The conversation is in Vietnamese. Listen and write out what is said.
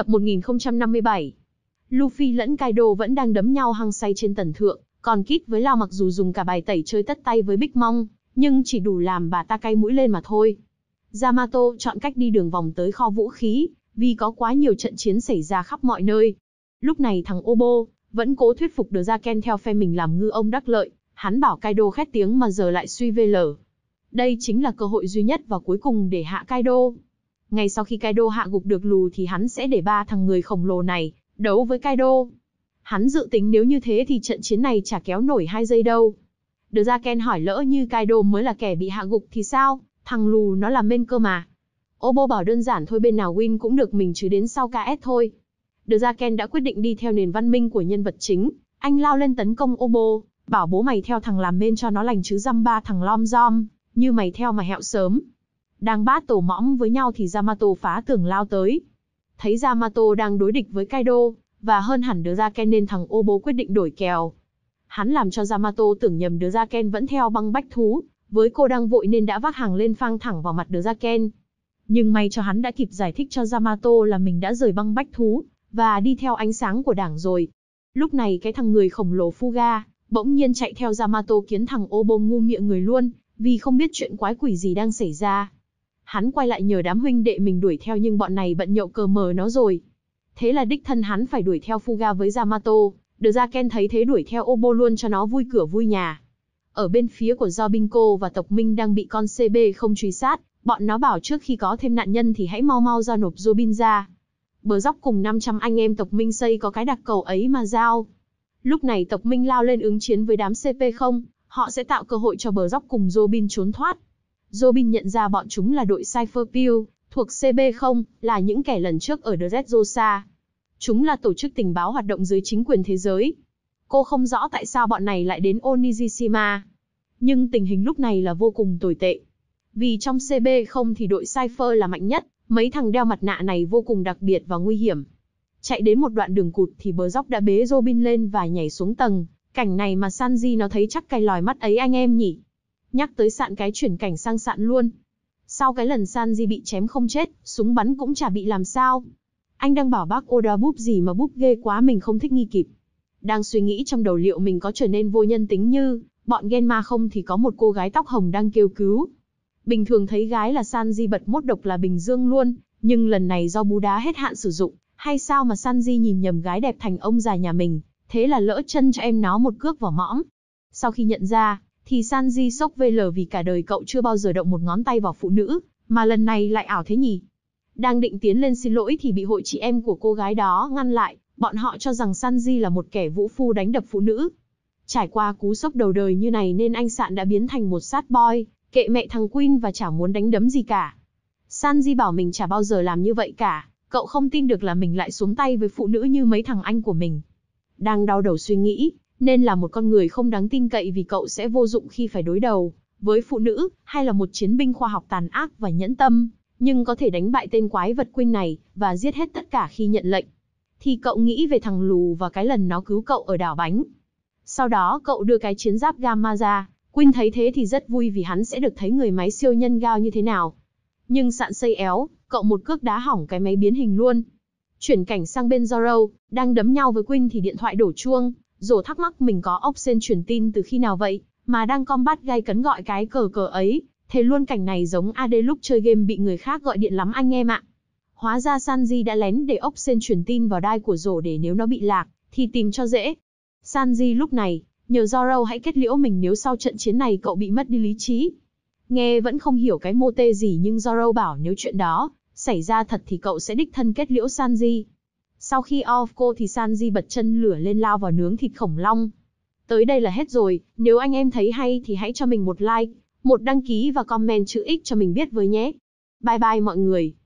Tập 1057 Luffy lẫn Kaido vẫn đang đấm nhau hăng say trên tần thượng, còn Kid với Lao mặc dù dùng cả bài tẩy chơi tất tay với Big Mom, nhưng chỉ đủ làm bà ta cay mũi lên mà thôi. Yamato chọn cách đi đường vòng tới kho vũ khí, vì có quá nhiều trận chiến xảy ra khắp mọi nơi. Lúc này thằng Obo vẫn cố thuyết phục được Ken theo phe mình làm ngư ông đắc lợi, hắn bảo Kaido khét tiếng mà giờ lại suy vê lở. Đây chính là cơ hội duy nhất và cuối cùng để hạ Kaido. Ngay sau khi Kaido hạ gục được lù thì hắn sẽ để ba thằng người khổng lồ này, đấu với Kaido. Hắn dự tính nếu như thế thì trận chiến này chả kéo nổi hai giây đâu. Được ra Ken hỏi lỡ như Kaido mới là kẻ bị hạ gục thì sao, thằng lù nó là men cơ mà. Obo bảo đơn giản thôi bên nào win cũng được mình chứ đến sau KS thôi. Được ra Ken đã quyết định đi theo nền văn minh của nhân vật chính, anh lao lên tấn công Obo, bảo bố mày theo thằng làm men cho nó lành chứ dăm ba thằng lom giom, như mày theo mà hẹo sớm. Đang bát tổ mõm với nhau thì Yamato phá tường lao tới. Thấy Yamato đang đối địch với Kaido, và hơn hẳn đứa Ra Ken nên thằng Obo quyết định đổi kèo. Hắn làm cho Yamato tưởng nhầm đứa Ra Ken vẫn theo băng bách thú, với cô đang vội nên đã vác hàng lên phang thẳng vào mặt đứa Ra Ken. Nhưng may cho hắn đã kịp giải thích cho Yamato là mình đã rời băng bách thú, và đi theo ánh sáng của đảng rồi. Lúc này cái thằng người khổng lồ Fuga, bỗng nhiên chạy theo Yamato khiến thằng Obo ngu miệng người luôn, vì không biết chuyện quái quỷ gì đang xảy ra hắn quay lại nhờ đám huynh đệ mình đuổi theo nhưng bọn này bận nhậu cờ mờ nó rồi. Thế là đích thân hắn phải đuổi theo Fuga với Yamato, được ra Ken thấy thế đuổi theo Obo luôn cho nó vui cửa vui nhà. Ở bên phía của Jobinko và tộc Minh đang bị con CB không truy sát, bọn nó bảo trước khi có thêm nạn nhân thì hãy mau mau giao nộp Jobin ra. Bờ dốc cùng 500 anh em tộc Minh xây có cái đặc cầu ấy mà giao. Lúc này tộc Minh lao lên ứng chiến với đám cp không. họ sẽ tạo cơ hội cho bờ dốc cùng Jobin trốn thoát. Robin nhận ra bọn chúng là đội Cypher Pew, thuộc CB0, là những kẻ lần trước ở Dressrosa. Chúng là tổ chức tình báo hoạt động dưới chính quyền thế giới. Cô không rõ tại sao bọn này lại đến Onigishima. Nhưng tình hình lúc này là vô cùng tồi tệ. Vì trong CB0 thì đội Cypher là mạnh nhất, mấy thằng đeo mặt nạ này vô cùng đặc biệt và nguy hiểm. Chạy đến một đoạn đường cụt thì bờ dốc đã bế Robin lên và nhảy xuống tầng. Cảnh này mà Sanji nó thấy chắc cay lòi mắt ấy anh em nhỉ nhắc tới sạn cái chuyển cảnh sang sạn luôn. Sau cái lần san di bị chém không chết, súng bắn cũng chả bị làm sao. Anh đang bảo bác order búp gì mà búp ghê quá mình không thích nghi kịp. Đang suy nghĩ trong đầu liệu mình có trở nên vô nhân tính như, bọn ghen ma không thì có một cô gái tóc hồng đang kêu cứu. Bình thường thấy gái là san di bật mốt độc là Bình Dương luôn, nhưng lần này do bú đá hết hạn sử dụng, hay sao mà san di nhìn nhầm gái đẹp thành ông già nhà mình, thế là lỡ chân cho em nó một cước vào mõm. Sau khi nhận ra, thì Sanji sốc VL vì cả đời cậu chưa bao giờ động một ngón tay vào phụ nữ, mà lần này lại ảo thế nhỉ. Đang định tiến lên xin lỗi thì bị hội chị em của cô gái đó ngăn lại, bọn họ cho rằng Sanji là một kẻ vũ phu đánh đập phụ nữ. Trải qua cú sốc đầu đời như này nên anh Sạn đã biến thành một sát boy, kệ mẹ thằng Queen và chả muốn đánh đấm gì cả. Sanji bảo mình chả bao giờ làm như vậy cả, cậu không tin được là mình lại xuống tay với phụ nữ như mấy thằng anh của mình. Đang đau đầu suy nghĩ, nên là một con người không đáng tin cậy vì cậu sẽ vô dụng khi phải đối đầu với phụ nữ, hay là một chiến binh khoa học tàn ác và nhẫn tâm, nhưng có thể đánh bại tên quái vật Quinn này và giết hết tất cả khi nhận lệnh. Thì cậu nghĩ về thằng lù và cái lần nó cứu cậu ở đảo bánh. Sau đó cậu đưa cái chiến giáp Gamma ra, Quinn thấy thế thì rất vui vì hắn sẽ được thấy người máy siêu nhân gao như thế nào. Nhưng sạn xây éo, cậu một cước đá hỏng cái máy biến hình luôn. Chuyển cảnh sang bên Zoro, đang đấm nhau với Quinn thì điện thoại đổ chuông, Rổ thắc mắc mình có ốc sen truyền tin từ khi nào vậy, mà đang combat gay cấn gọi cái cờ cờ ấy, thế luôn cảnh này giống AD lúc chơi game bị người khác gọi điện lắm anh em ạ. Hóa ra Sanji đã lén để ốc sen truyền tin vào đai của rổ để nếu nó bị lạc, thì tìm cho dễ. Sanji lúc này, nhờ Zoro hãy kết liễu mình nếu sau trận chiến này cậu bị mất đi lý trí. Nghe vẫn không hiểu cái mô tê gì nhưng Zoro bảo nếu chuyện đó xảy ra thật thì cậu sẽ đích thân kết liễu Sanji. Sau khi Orco thì Sanji bật chân lửa lên lao vào nướng thịt khổng long. Tới đây là hết rồi, nếu anh em thấy hay thì hãy cho mình một like, một đăng ký và comment chữ X cho mình biết với nhé. Bye bye mọi người.